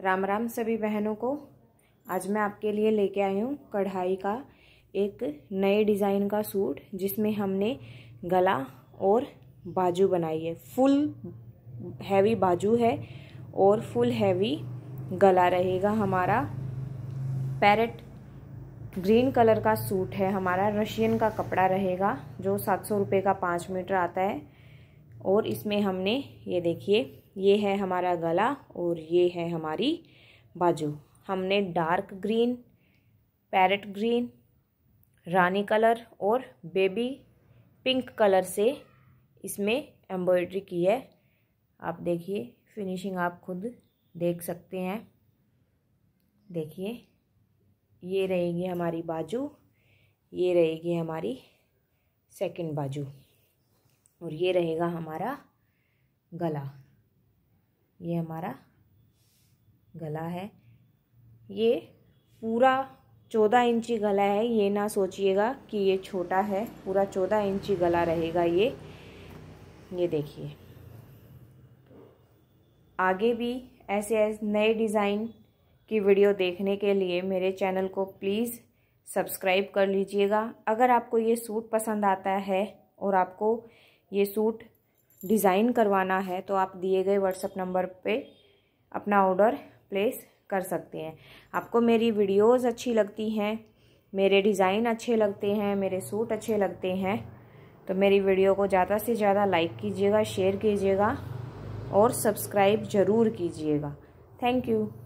राम राम सभी बहनों को आज मैं आपके लिए लेके आई हूँ कढ़ाई का एक नए डिज़ाइन का सूट जिसमें हमने गला और बाजू बनाई है फुल हैवी बाजू है और फुल हैवी गला रहेगा हमारा पैरेट ग्रीन कलर का सूट है हमारा रशियन का कपड़ा रहेगा जो सात सौ रुपये का पाँच मीटर आता है और इसमें हमने ये देखिए ये है हमारा गला और ये है हमारी बाजू हमने dark green parrot green rani colour और बेबी पिंक कलर से इसमें एम्ब्रॉयड्री की है आप देखिए फिनिशिंग आप खुद देख सकते हैं देखिए ये रहेगी हमारी बाजू ये रहेगी हमारी सेकंड बाजू और ये रहेगा हमारा गला ये हमारा गला है ये पूरा चौदह इंची गला है ये ना सोचिएगा कि ये छोटा है पूरा चौदह इंची गला रहेगा ये ये देखिए आगे भी ऐसे ऐसे नए डिज़ाइन की वीडियो देखने के लिए मेरे चैनल को प्लीज़ सब्सक्राइब कर लीजिएगा अगर आपको ये सूट पसंद आता है और आपको ये सूट डिज़ाइन करवाना है तो आप दिए गए व्हाट्सअप नंबर पे अपना ऑर्डर प्लेस कर सकते हैं आपको मेरी वीडियोस अच्छी लगती हैं मेरे डिज़ाइन अच्छे लगते हैं मेरे सूट अच्छे लगते हैं तो मेरी वीडियो को ज़्यादा से ज़्यादा लाइक कीजिएगा शेयर कीजिएगा और सब्सक्राइब ज़रूर कीजिएगा थैंक यू